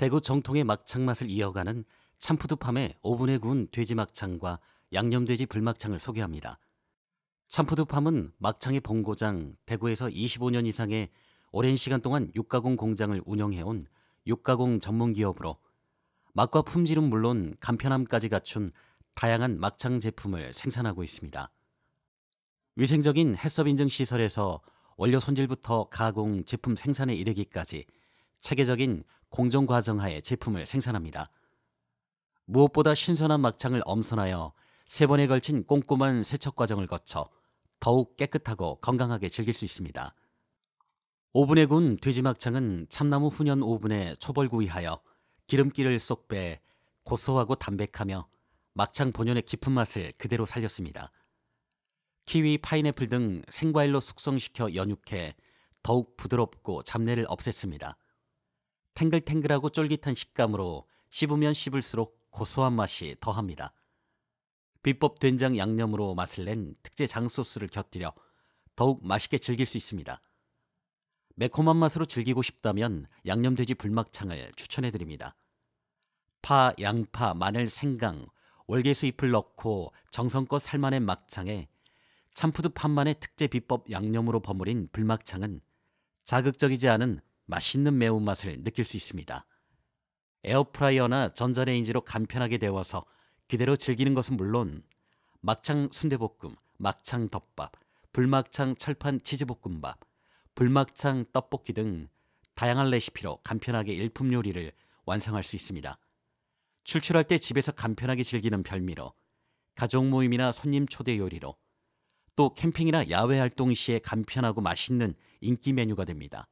대구 정통의 막창 맛을 이어가는 참푸드팜의 오븐에 구운 돼지 막창과 양념돼지 불막창을 소개합니다. 참푸드팜은 막창의 본고장 대구에서 25년 이상의 오랜 시간 동안 육가공 공장을 운영해온 육가공 전문 기업으로 맛과 품질은 물론 간편함까지 갖춘 다양한 막창 제품을 생산하고 있습니다. 위생적인 햇썹 인증 시설에서 원료 손질부터 가공, 제품 생산에 이르기까지 체계적인 공정 과정하에 제품을 생산합니다. 무엇보다 신선한 막창을 엄선하여 세 번에 걸친 꼼꼼한 세척 과정을 거쳐 더욱 깨끗하고 건강하게 즐길 수 있습니다. 오븐에 군 돼지 막창은 참나무 훈연 오븐에 초벌구이하여 기름기를 쏙 빼 고소하고 담백하며 막창 본연의 깊은 맛을 그대로 살렸습니다. 키위, 파인애플 등 생과일로 숙성시켜 연육해 더욱 부드럽고 잡내를 없앴습니다. 탱글탱글하고 쫄깃한 식감으로 씹으면 씹을수록 고소한 맛이 더합니다. 비법 된장 양념으로 맛을 낸 특제 장소스를 곁들여 더욱 맛있게 즐길 수 있습니다. 매콤한 맛으로 즐기고 싶다면 양념돼지 불막창을 추천해 드립니다. 파, 양파, 마늘, 생강, 월계수 잎을 넣고 정성껏 삶아낸 막창에 참푸드 판만의 특제 비법 양념으로 버무린 불막창은 자극적이지 않은 맛있는 매운맛을 느낄 수 있습니다. 에어프라이어나 전자레인지로 간편하게 데워서 그대로 즐기는 것은 물론 막창 순대볶음, 막창 덮밥, 불막창 철판 치즈볶음밥, 불막창 떡볶이 등 다양한 레시피로 간편하게 일품 요리를 완성할 수 있습니다. 출출할 때 집에서 간편하게 즐기는 별미로 가족 모임이나 손님 초대 요리로 또 캠핑이나 야외 활동 시에 간편하고 맛있는 인기 메뉴가 됩니다.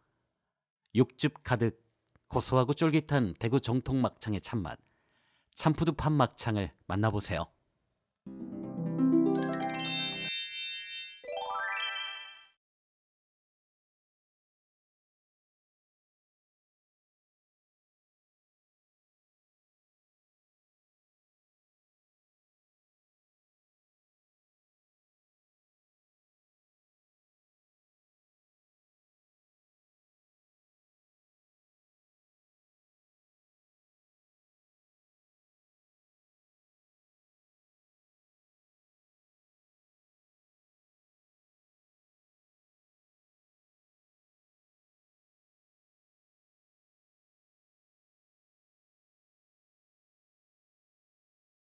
육즙 가득 고소하고 쫄깃한 대구 정통 막창의 참맛 참푸드팥 막창을 만나보세요.